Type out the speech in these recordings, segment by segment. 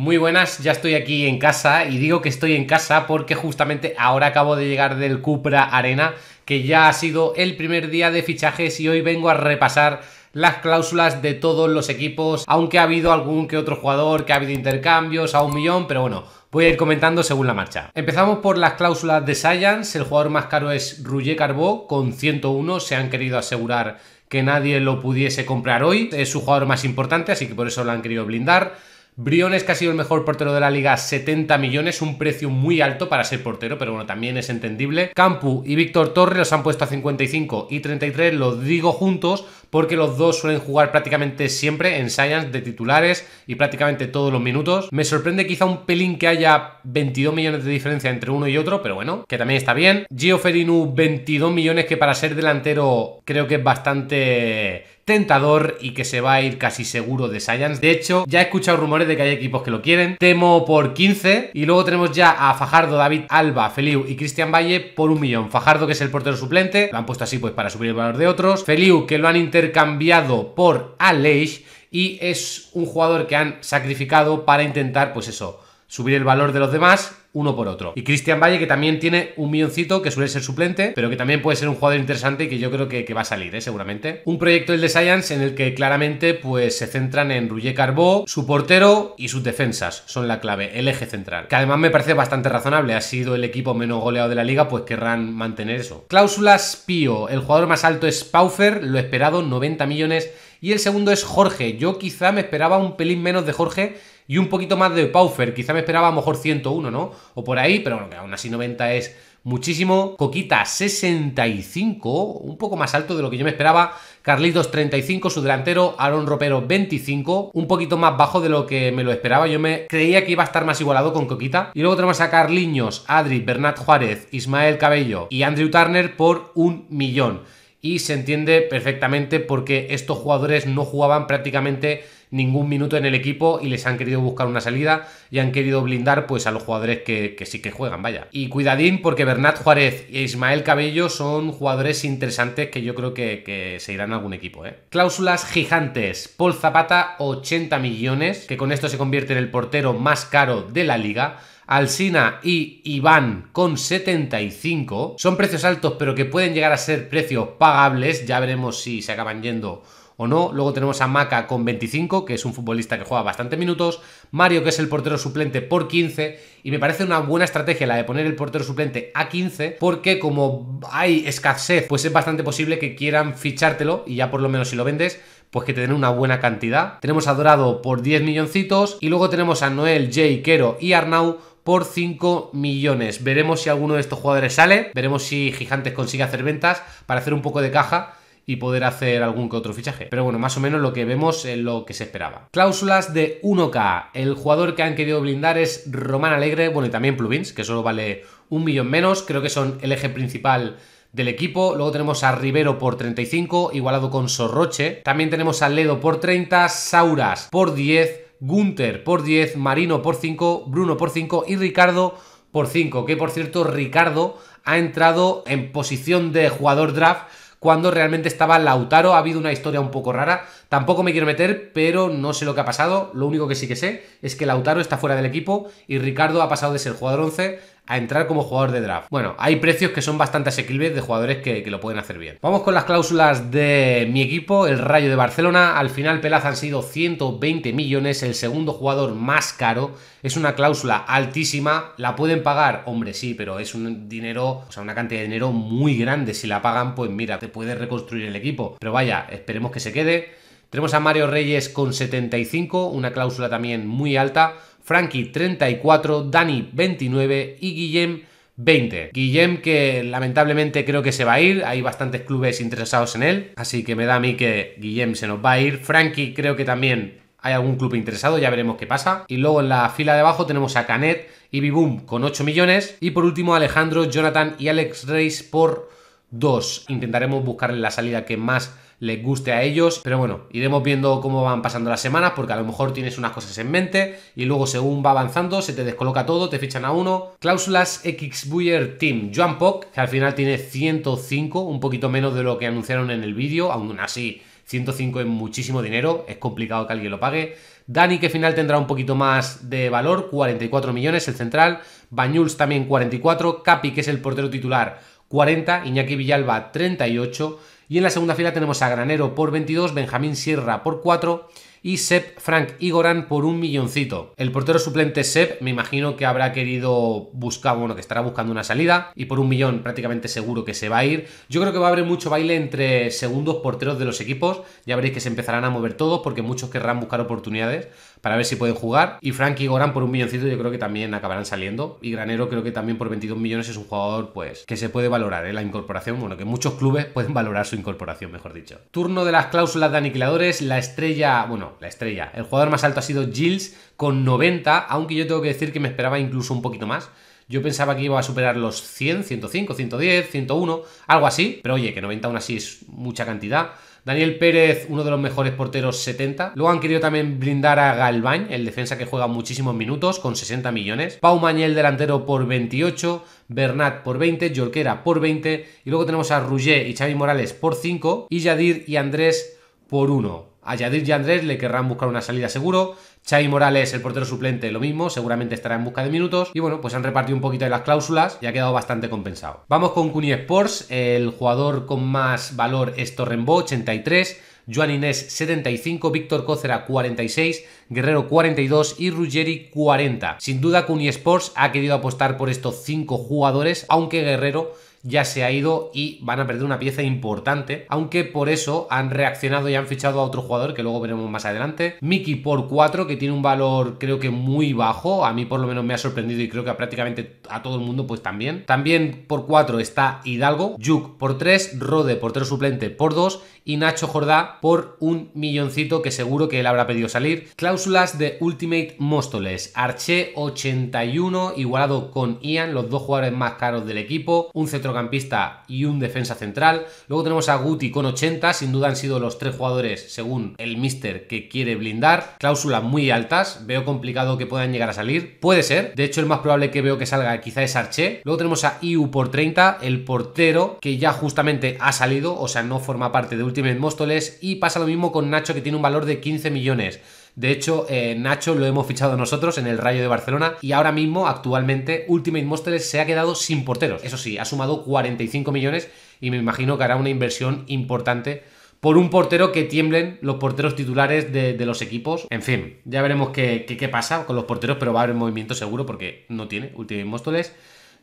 Muy buenas, ya estoy aquí en casa y digo que estoy en casa porque justamente ahora acabo de llegar del Cupra Arena, que ya ha sido el primer día de fichajes y hoy vengo a repasar las cláusulas de todos los equipos, aunque ha habido algún que otro jugador, que ha habido intercambios a un millón, pero bueno, voy a ir comentando según la marcha. Empezamos por las cláusulas de Science. El jugador más caro es Rouget Carbó, con 101. Se han querido asegurar que nadie lo pudiese comprar hoy. Es su jugador más importante, así que por eso lo han querido blindar. Briones, que ha sido el mejor portero de la liga, 70 millones, un precio muy alto para ser portero, pero bueno, también es entendible. Campu y Víctor Torres los han puesto a 55 y 33, los digo juntos porque los dos suelen jugar prácticamente siempre en Science de titulares y prácticamente todos los minutos. Me sorprende quizá un pelín que haya 22 millones de diferencia entre uno y otro, pero bueno, que también está bien. Gio Ferinu, 22 millones que para ser delantero creo que es bastante tentador y que se va a ir casi seguro de Science. De hecho, ya he escuchado rumores de que hay equipos que lo quieren. Temo por 15. Y luego tenemos ya a Fajardo, David Alba, Feliu y Cristian Valle por un millón. Fajardo, que es el portero suplente, lo han puesto así pues para subir el valor de otros. Feliu, que lo han intentado cambiado por Aleix y es un jugador que han sacrificado para intentar, pues eso, subir el valor de los demás uno por otro. Y Cristian Valle, que también tiene un milloncito, que suele ser suplente, pero que también puede ser un jugador interesante y que yo creo que, va a salir, ¿eh? seguramente. Un proyecto, el de Science, en el que claramente pues, se centran en Ruggier Carbó, su portero y sus defensas son la clave, el eje central. Que además me parece bastante razonable, ha sido el equipo menos goleado de la liga, pues querrán mantener eso. Cláusulas Pío, el jugador más alto es Paufer, lo esperado, 90 millones. Y el segundo es Jorge, yo quizá me esperaba un pelín menos de Jorge, y un poquito más de Paufer. Quizá me esperaba a lo mejor 101, ¿no? O por ahí, pero bueno, que aún así 90 es muchísimo. Coquita 65, un poco más alto de lo que yo me esperaba. Carlitos 35, su delantero. Aaron Ropero 25, un poquito más bajo de lo que me lo esperaba. Yo me creía que iba a estar más igualado con Coquita. Y luego tenemos a Carliños, Adri, Bernat Juárez, Ismael Cabello y Andrew Turner por un millón. Y se entiende perfectamente porque estos jugadores no jugaban prácticamente ningún minuto en el equipo y les han querido buscar una salida y han querido blindar pues a los jugadores que, sí que juegan, vaya. Y cuidadín porque Bernat Juárez e Ismael Cabello son jugadores interesantes que yo creo que, se irán a algún equipo, ¿eh? Cláusulas gigantes. Paul Zapata, 80 millones, que con esto se convierte en el portero más caro de la liga. Alsina y Iván con 75. Son precios altos, pero que pueden llegar a ser precios pagables. Ya veremos si se acaban yendo o no. Luego tenemos a Maca con 25, que es un futbolista que juega bastante minutos. Mario, que es el portero suplente, por 15. Y me parece una buena estrategia la de poner el portero suplente a 15, porque como hay escasez, pues es bastante posible que quieran fichártelo y ya por lo menos si lo vendes, pues que te den una buena cantidad. Tenemos a Dorado por 10 milloncitos y luego tenemos a Noel, Jay, Quero y Arnau por 5 millones. Veremos si alguno de estos jugadores sale, veremos si Gigantes consigue hacer ventas para hacer un poco de caja y poder hacer algún que otro fichaje. Pero bueno, más o menos lo que vemos es lo que se esperaba. Cláusulas de 1K. El jugador que han querido blindar es Román Alegre, bueno, y también Pluvins, que solo vale un millón menos. Creo que son el eje principal del equipo. Luego tenemos a Rivero por 35, igualado con Sorroche. También tenemos a Ledo por 30, Sauras por 10, Gunter por 10, Marino por 5, Bruno por 5 y Ricardo por 5. Que por cierto, Ricardo ha entrado en posición de jugador draft cuando realmente estaba Lautaro. Ha habido una historia un poco rara. Tampoco me quiero meter, pero no sé lo que ha pasado. Lo único que sí que sé es que Lautaro está fuera del equipo y Ricardo ha pasado de ser jugador 11 a entrar como jugador de draft. Bueno, hay precios que son bastante asequibles de jugadores que, lo pueden hacer bien. Vamos con las cláusulas de mi equipo, el Rayo de Barcelona. Al final Pelaz han sido 120 millones, el segundo jugador más caro. Es una cláusula altísima, la pueden pagar, hombre sí, pero es un dinero, o sea, una cantidad de dinero muy grande. Si la pagan, pues mira, te puede reconstruir el equipo. Pero vaya, esperemos que se quede. Tenemos a Mario Reyes con 75, una cláusula también muy alta. Frankie 34, Dani 29 y Guillem 20. Guillem que lamentablemente creo que se va a ir, hay bastantes clubes interesados en él, así que me da a mí que Guillem se nos va a ir. Frankie creo que también hay algún club interesado, ya veremos qué pasa. Y luego en la fila de abajo tenemos a Canet y Bibum con 8 millones. Y por último Alejandro, Jonathan y Alex Reyes por 2. Intentaremos buscarle la salida que más les guste a ellos. Pero bueno, iremos viendo cómo van pasando las semanas, porque a lo mejor tienes unas cosas en mente y luego según va avanzando se te descoloca todo, te fichan a uno. Cláusulas Xbuyer Team Joan Pock, que al final tiene 105, un poquito menos de lo que anunciaron en el vídeo, aún así 105 es muchísimo dinero, es complicado que alguien lo pague. Dani, que al final tendrá un poquito más de valor, 44 millones, el central. Bañuls también 44. Capi, que es el portero titular, 40. Iñaki Villalba, 38. Y en la segunda fila tenemos a Granero por 22, Benjamín Sierra por 4 y Sepp Frank Igoran por un milloncito. El portero suplente Sepp me imagino que habrá querido buscar, bueno, que estará buscando una salida y por un millón prácticamente seguro que se va a ir. Yo creo que va a haber mucho baile entre segundos porteros de los equipos, ya veréis que se empezarán a mover todos porque muchos querrán buscar oportunidades para ver si pueden jugar y Frank Igoran por un milloncito yo creo que también acabarán saliendo y Granero creo que también por 22 millones es un jugador pues que se puede valorar ¿eh? la incorporación, bueno, que muchos clubes pueden valorar su incorporación, mejor dicho. Turno de las cláusulas de aniquiladores, la estrella, bueno, la estrella. El jugador más alto ha sido Gilles con 90, aunque yo tengo que decir que me esperaba incluso un poquito más. Yo pensaba que iba a superar los 100, 105, 110, 101, algo así. Pero oye, que 90 aún así es mucha cantidad. Daniel Pérez, uno de los mejores porteros 70. Luego han querido también brindar a Galván, el defensa que juega muchísimos minutos, con 60 millones. Pau Mañel, delantero, por 28. Bernat por 20. Jorquera por 20. Y luego tenemos a Rouget y Xavi Morales por 5. Y Yadir y Andrés por 1. A Yadir y Andrés le querrán buscar una salida seguro. Chai Morales, el portero suplente, lo mismo, seguramente estará en busca de minutos. Y bueno, pues han repartido un poquito de las cláusulas y ha quedado bastante compensado. Vamos con Cuni Sports, el jugador con más valor es Torrembó, 83. Joan Inés 75, Víctor Cócera 46, Guerrero 42 y Ruggeri 40. Sin duda, Cuni Sports ha querido apostar por estos 5 jugadores, aunque Guerrero ya se ha ido y van a perder una pieza importante, aunque por eso han reaccionado y han fichado a otro jugador que luego veremos más adelante. Mickey por 4, que tiene un valor creo que muy bajo, a mí por lo menos me ha sorprendido y creo que prácticamente a todo el mundo pues también. También por 4 está Hidalgo, Yuk por 3, Rode por 3 suplente por 2 y Nacho Jordá por un milloncito que seguro que él habrá pedido salir. Cláusulas de Ultimate Móstoles, Arche 81 igualado con Ian, los dos jugadores más caros del equipo, un centro campista y un defensa central. Luego tenemos a Guti con 80, sin duda han sido los tres jugadores, según el mister, que quiere blindar. Cláusulas muy altas, veo complicado que puedan llegar a salir. Puede ser, de hecho el más probable que veo que salga quizá es Arché. Luego tenemos a IU por 30, el portero, que ya justamente ha salido, o sea, no forma parte de Ultimate Móstoles. Y pasa lo mismo con Nacho, que tiene un valor de 15 millones. De hecho, eh, Nacho lo hemos fichado nosotros en el Rayo de Barcelona y ahora mismo, actualmente, Ultimate Monsters se ha quedado sin porteros. Eso sí, ha sumado 45 millones y me imagino que hará una inversión importante por un portero que tiemblen los porteros titulares de, los equipos. En fin, ya veremos qué, pasa con los porteros, pero va a haber movimiento seguro porque no tiene Ultimate Móstoles.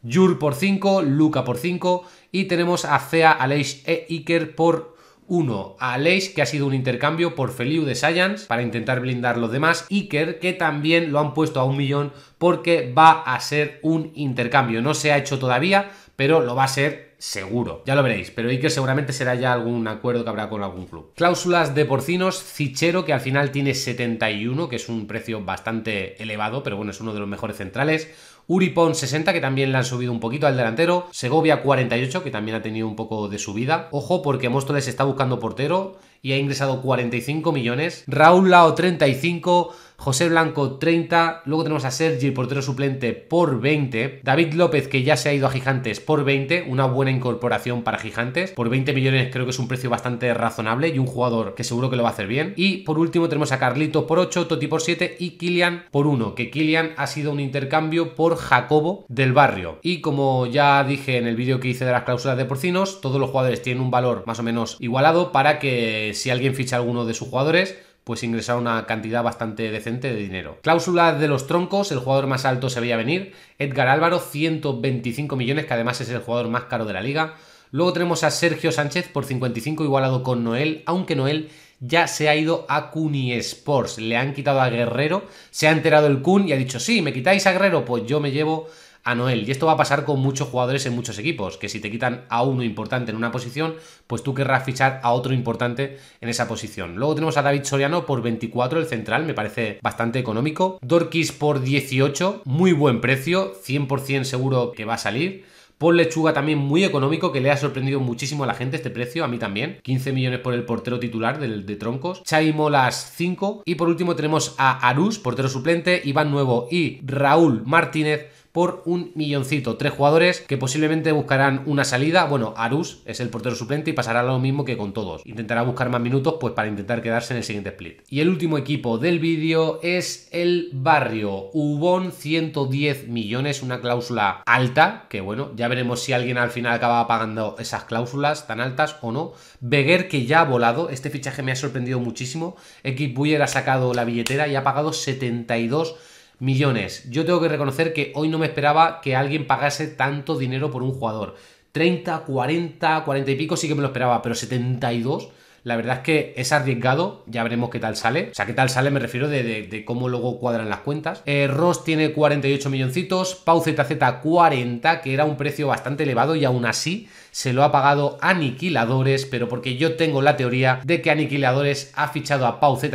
Jur por 5, Luca por 5 y tenemos a Cea, Aleix e Iker por uno, a Aleix, que ha sido un intercambio por Feliu de Science para intentar blindar los demás. Iker, que también lo han puesto a un millón porque va a ser un intercambio. No se ha hecho todavía, pero lo va a ser seguro. Ya lo veréis, pero Iker seguramente será ya algún acuerdo que habrá con algún club. Cláusulas de porcinos, Cichero, que al final tiene 71, que es un precio bastante elevado, pero bueno, es uno de los mejores centrales. Uripon, 60, que también le han subido un poquito al delantero. Segovia 48, que también ha tenido un poco de subida. Ojo, porque Móstoles está buscando portero y ha ingresado 45 millones. Raúl Lao 35. José Blanco 30, luego tenemos a Sergi, portero suplente, por 20, David López, que ya se ha ido a Gigantes, por 20, una buena incorporación para Gigantes, por 20 millones creo que es un precio bastante razonable y un jugador que seguro que lo va a hacer bien. Y por último tenemos a Carlito por 8, Toti por 7 y Kilian por 1, que Kilian ha sido un intercambio por Jacobo del barrio. Y como ya dije en el vídeo que hice de las cláusulas de porcinos, todos los jugadores tienen un valor más o menos igualado para que si alguien ficha alguno de sus jugadores, pues ingresar una cantidad bastante decente de dinero. Cláusula de los troncos, el jugador más alto se veía venir. Edgar Álvaro, 125 millones, que además es el jugador más caro de la liga. Luego tenemos a Sergio Sánchez por 55 igualado con Noel, aunque Noel ya se ha ido a Cuni Sports. Le han quitado a Guerrero, se ha enterado el Kun y ha dicho, sí, me quitáis a Guerrero, pues yo me llevo a Noel. Y esto va a pasar con muchos jugadores en muchos equipos, que si te quitan a uno importante en una posición, pues tú querrás fichar a otro importante en esa posición. Luego tenemos a David Soriano por 24, el central, me parece bastante económico. Dorkis por 18, muy buen precio, 100% seguro que va a salir. Paul Lechuga también muy económico, que le ha sorprendido muchísimo a la gente este precio, a mí también. 15 millones por el portero titular de Troncos. Chai Molas 5. Y por último tenemos a Arús, portero suplente, Iván Nuevo y Raúl Martínez por un milloncito. Tres jugadores que posiblemente buscarán una salida. Bueno, Arus es el portero suplente y pasará lo mismo que con todos. Intentará buscar más minutos pues para intentar quedarse en el siguiente split. Y el último equipo del vídeo es el Barrio. Ubon 110 millones, una cláusula alta, que bueno, ya veremos si alguien al final acaba pagando esas cláusulas tan altas o no. Beguer que ya ha volado, este fichaje me ha sorprendido muchísimo. X ha sacado la billetera y ha pagado 72 millones millones. Yo tengo que reconocer que hoy no me esperaba que alguien pagase tanto dinero por un jugador. 30, 40, 40 y pico sí que me lo esperaba, pero 72 la verdad es que es arriesgado, ya veremos qué tal sale. O sea, qué tal sale me refiero de, de, cómo luego cuadran las cuentas. Eh, Ross tiene 48 milloncitos, Pau ZZ 40, que era un precio bastante elevado y aún así se lo ha pagado Aniquiladores, pero porque yo tengo la teoría de que Aniquiladores ha fichado a Pau ZZ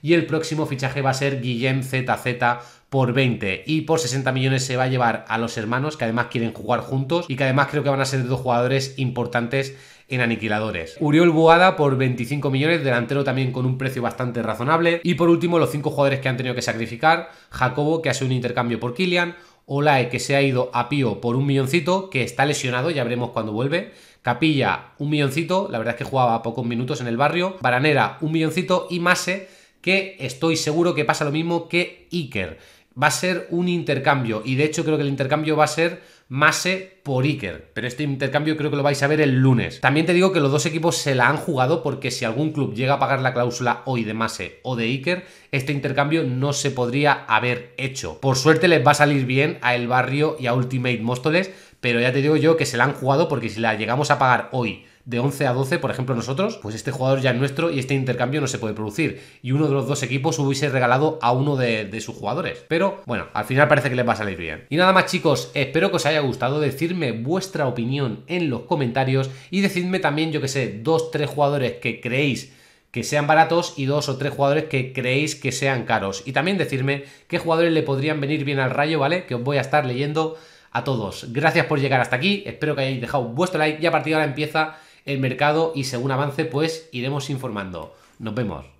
y el próximo fichaje va a ser Guillem ZZ por 20 y por 60 millones se va a llevar a los hermanos que además quieren jugar juntos y que además creo que van a ser dos jugadores importantes en aniquiladores. Uriol Boada por 25 millones, delantero también con un precio bastante razonable. Y por último, los cinco jugadores que han tenido que sacrificar. Jacobo, que hace un intercambio por Kylian. Olae, que se ha ido a Pío por un milloncito, que está lesionado, ya veremos cuando vuelve. Capilla, un milloncito, la verdad es que jugaba pocos minutos en el barrio. Baranera, un milloncito. Y Mase, que estoy seguro que pasa lo mismo que Iker va a ser un intercambio. Y de hecho creo que el intercambio va a ser Mase por Iker. Pero este intercambio creo que lo vais a ver el lunes. También te digo que los dos equipos se la han jugado porque si algún club llega a pagar la cláusula hoy de Mase o de Iker, este intercambio no se podría haber hecho. Por suerte les va a salir bien a El Barrio y a Ultimate Móstoles, pero ya te digo yo que se la han jugado porque si la llegamos a pagar hoy de 11 a 12, por ejemplo nosotros, pues este jugador ya es nuestro y este intercambio no se puede producir. Y uno de los dos equipos hubiese regalado a uno de, sus jugadores. Pero bueno, al final parece que les va a salir bien. Y nada más chicos, espero que os haya gustado. Decidme vuestra opinión en los comentarios y decidme también, yo que sé, dos, tres jugadores que creéis que sean baratos y dos o tres jugadores que creéis que sean caros. Y también decirme qué jugadores le podrían venir bien al rayo, ¿vale? Que os voy a estar leyendo a todos. Gracias por llegar hasta aquí, espero que hayáis dejado vuestro like y a partir de ahora empieza el mercado y según avance pues iremos informando. Nos vemos.